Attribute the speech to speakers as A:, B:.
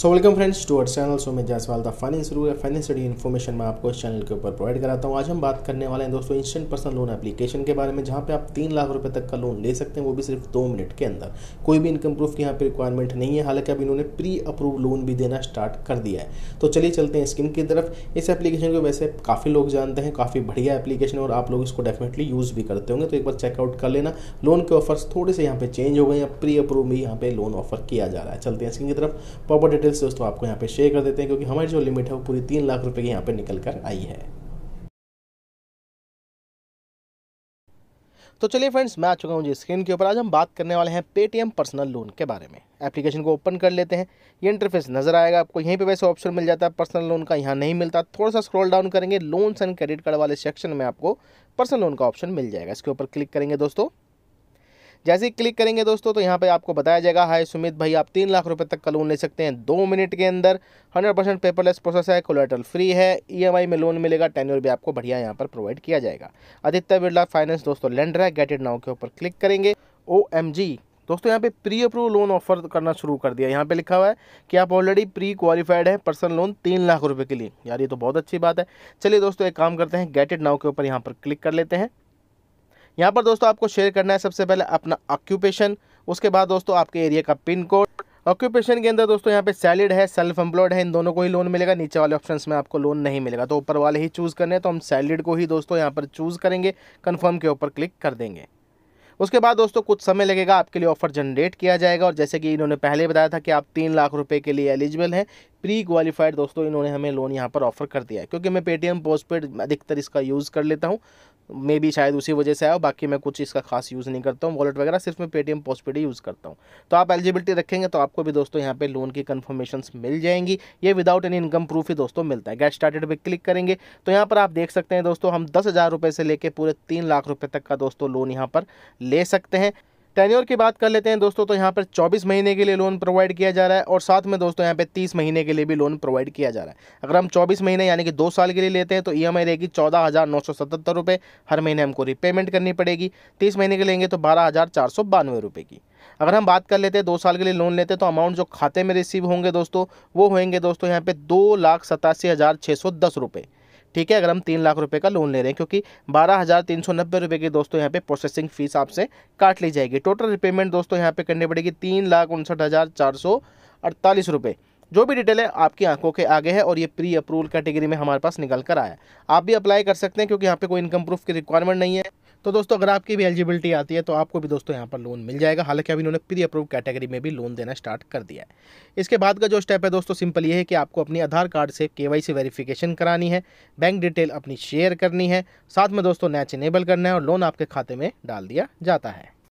A: so welcome friends to our channel so मैं Jaiswal the finance रू है फाइनेंस रेडी इन्फॉर्मेशन मैं आपको इस चैनल के ऊपर प्रोवाइड कराता हूँ आज हम बात करने वाले हैं दोस्तों इंस्टेंट पर्सनल लोन एप्लीकेशन के बारे में जहाँ पे आप तीन लाख रुपए तक का लोन ले सकते हैं वो भी सिर्फ दो मिनट के अंदर कोई भी इनकम प्रूफ की यहाँ पे रिक्वायरमेंट नहीं है हालांकि अब इन्होंने प्री अप्रूव लोन भी देना स्टार्ट कर दिया है तो चलिए चलते हैं स्कीम की तरफ इस एप्लीकेशन को वैसे काफ़ी लोग जानते हैं काफ़ी बढ़िया एप्लीकेशन है और आप लोग इसको डेफिनेटली यूज़ भी करते होंगे तो एक बार चेकआउट कर लेना लोन के ऑफर्स थोड़े से यहाँ पे चेंज हो गए हैं प्री अप्रूव भी यहाँ पे लोन ऑफर किया जा रहा है चलते हैं स्कीम की तरफ प्रॉपर डिटेल्स दोस्तों आपको यहाँ पे शेयर कर देते हैं क्योंकि हमारी जो लिमिट है वो पूरी तीन लाख रुपए की यहाँ पे निकल कर आई है तो चलिए फ्रेंड्स मैं आ चुका हूँ जी स्क्रीन के ऊपर आज हम बात करने वाले हैं पेटीएम पर्सनल लोन के बारे में एप्लीकेशन को ओपन कर लेते हैं ये इंटरफेस नज़र आएगा आपको यहीं पे वैसे ऑप्शन मिल जाता है पर्सनल लोन का यहाँ नहीं मिलता थोड़ा सा स्क्रॉल डाउन करेंगे लोन्स एंड क्रेडिट कार्ड वाले सेक्शन में आपको पर्सनल लोन का ऑप्शन मिल जाएगा इसके ऊपर क्लिक करेंगे दोस्तों जैसे ही क्लिक करेंगे दोस्तों तो यहाँ पे आपको बताया जाएगा हाय सुमित भाई आप तीन लाख रुपये तक का लोन ले सकते हैं दो मिनट के अंदर हंड्रेड परसेंट पेपरलेस प्रोसेस है कोलेटल फ्री है ई e में लोन मिलेगा टेन्योर भी आपको बढ़िया यहाँ पर प्रोवाइड किया जाएगा आदित्य बिरला फाइनेंस दोस्तों लेंडर है गेटेड नाउ के ऊपर क्लिक करेंगे ओ दोस्तों यहाँ पे प्री अप्रूव लोन ऑफर करना शुरू कर दिया यहाँ पे लिखा हुआ है कि आप ऑलरेडी प्री क्वालिफाइड है पर्सनल लोन तीन लाख रुपए के लिए यार ये तो बहुत अच्छी बात है चलिए दोस्तों एक काम करते हैं गेट इट नाउ के ऊपर यहाँ पर क्लिक कर लेते हैं यहाँ पर दोस्तों आपको शेयर करना है सबसे पहले अपना ऑक्यूपेशन उसके बाद दोस्तों आपके एरिया का पिन कोड ऑक्यूपेशन के अंदर दोस्तों यहाँ पे सैलिड है सेल्फ एम्प्लॉयड है इन दोनों को ही लोन मिलेगा नीचे वाले ऑप्शन में आपको लोन नहीं मिलेगा तो ऊपर वाले ही चूज़ करने हैं तो हम सैलिड को ही दोस्तों यहाँ पर चूज़ करेंगे कन्फर्म के ऊपर क्लिक कर देंगे उसके बाद दोस्तों कुछ समय लगेगा आपके लिए ऑफर जनरेट किया जाएगा और जैसे कि इन्होंने पहले बताया था कि आप तीन लाख रुपए के लिए एलिजिबल हैं प्री क्वालिफाइड दोस्तों इन्होंने हमें लोन यहाँ पर ऑफर कर दिया है क्योंकि मैं पेटीएम पोस्टपेड अधिकतर इसका यूज़ कर लेता हूँ मे भी शायद उसी वजह से आया बाकी मैं कुछ इसका खास यूज़ नहीं करता हूँ वॉलेट वगैरह सिर्फ मैं पेटीएम पोस्टपेड ही यूज़ करता हूँ तो आप एलिजिबिलिटी रखेंगे तो आपको भी दोस्तों यहाँ पे लोन की कन्फर्मेशन मिल जाएंगी ये विदाउट एनी इनकम प्रूफ ही दोस्तों मिलता है गेट स्टार्टेड पर क्लिक करेंगे तो यहाँ पर आप देख सकते हैं दोस्तों हम दस से लेकर पूरे तीन लाख रुपये तक का दोस्तों लोन यहाँ पर ले सकते हैं टेन्योर की बात कर लेते हैं दोस्तों तो यहाँ पर 24 महीने के लिए लोन प्रोवाइड किया जा रहा है और साथ में दोस्तों यहाँ पे 30 महीने के लिए भी लोन प्रोवाइड किया जा रहा है अगर हम 24 महीने यानी कि दो साल के लिए लेते हैं तो ई एम आई रहेगी चौदह हज़ार नौ सौ सतहत्तर रुपये हर महीने हमको रिपेमेंट करनी पड़ेगी तीस महीने के लेंगे तो बारह हज़ार चार सौ बानवे रुपये की अगर हम बात कर लेते हैं दो साल के लिए लोन लेते हैं तो अमाउंट जो खाते में रिसीव होंगे दोस्तों वो होंगे दोस्तों यहाँ पे दो लाख सतासी हज़ार छः सौ दस रुपये ठीक है अगर हम तीन लाख रुपए का लोन ले रहे हैं क्योंकि बारह हज़ार तीन सौ नब्बे रुपये की दोस्तों यहाँ पे प्रोसेसिंग फीस आपसे काट ली जाएगी टोटल रिपेमेंट दोस्तों यहाँ पे करनी पड़ेगी तीन लाख उनसठ हज़ार चार सौ अड़तालीस रुपये जो भी डिटेल है आपकी आंखों के आगे है और ये प्री अप्रूवल कैटेगरी में हमारे पास निकल कर आया आप भी अप्लाई कर सकते हैं क्योंकि यहाँ पे कोई इनकम प्रूफ की रिक्वायरमेंट नहीं है तो दोस्तों अगर आपकी भी एलिजिबिलिटी आती है तो आपको भी दोस्तों यहाँ पर लोन मिल जाएगा हालांकि अभी इन्होंने प्री अप्रूव कैटेगरी में भी लोन देना स्टार्ट कर दिया है इसके बाद का जो स्टेप है दोस्तों सिंपल ये है कि आपको अपनी आधार कार्ड से के वाई करानी है बैंक डिटेल अपनी शेयर करनी है साथ में दोस्तों नैच इनेबल करना है और लोन आपके खाते में डाल दिया जाता है